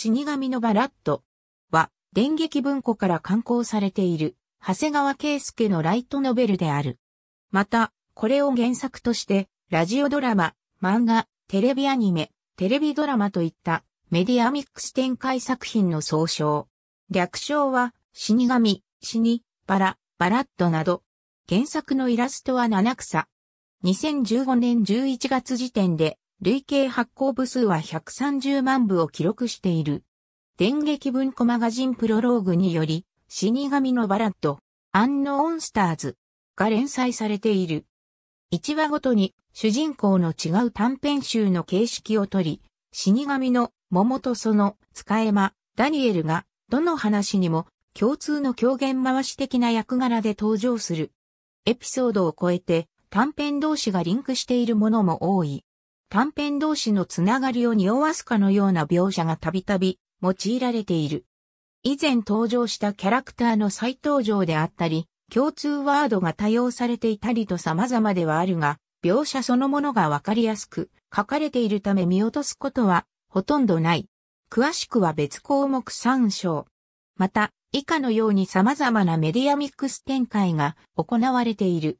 死神のバラッドは、電撃文庫から刊行されている、長谷川圭介のライトノベルである。また、これを原作として、ラジオドラマ、漫画、テレビアニメ、テレビドラマといったメディアミックス展開作品の総称。略称は、死神、死に、バラ、バラッドなど。原作のイラストは七草。2015年11月時点で累計発行部数は130万部を記録している。電撃文庫マガジンプロローグにより、死神のバラッド、アンノオンスターズが連載されている。1話ごとに主人公の違う短編集の形式をとり、死神の桃とその使え間、ダニエルがどの話にも共通の狂言回し的な役柄で登場する。エピソードを超えて短編同士がリンクしているものも多い。短編同士のつながりを匂わすかのような描写がたびたび用いられている。以前登場したキャラクターの再登場であったり、共通ワードが多用されていたりと様々ではあるが、描写そのものがわかりやすく書かれているため見落とすことはほとんどない。詳しくは別項目参照。また、以下のように様々なメディアミックス展開が行われている。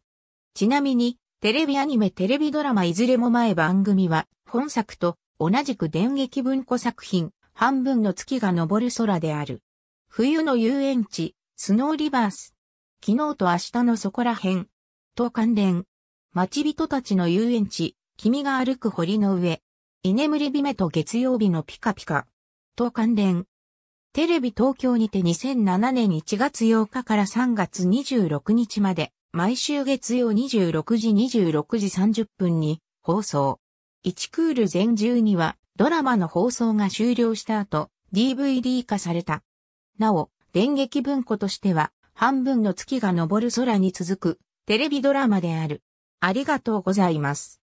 ちなみに、テレビアニメテレビドラマいずれも前番組は本作と同じく電撃文庫作品半分の月が昇る空である。冬の遊園地スノーリバース。昨日と明日のそこら辺と関連。待ち人たちの遊園地君が歩く堀の上。居眠り日目と月曜日のピカピカと関連。テレビ東京にて2007年1月8日から3月26日まで。毎週月曜26時26時30分に放送。1クール全12話、ドラマの放送が終了した後、DVD 化された。なお、電撃文庫としては、半分の月が昇る空に続く、テレビドラマである。ありがとうございます。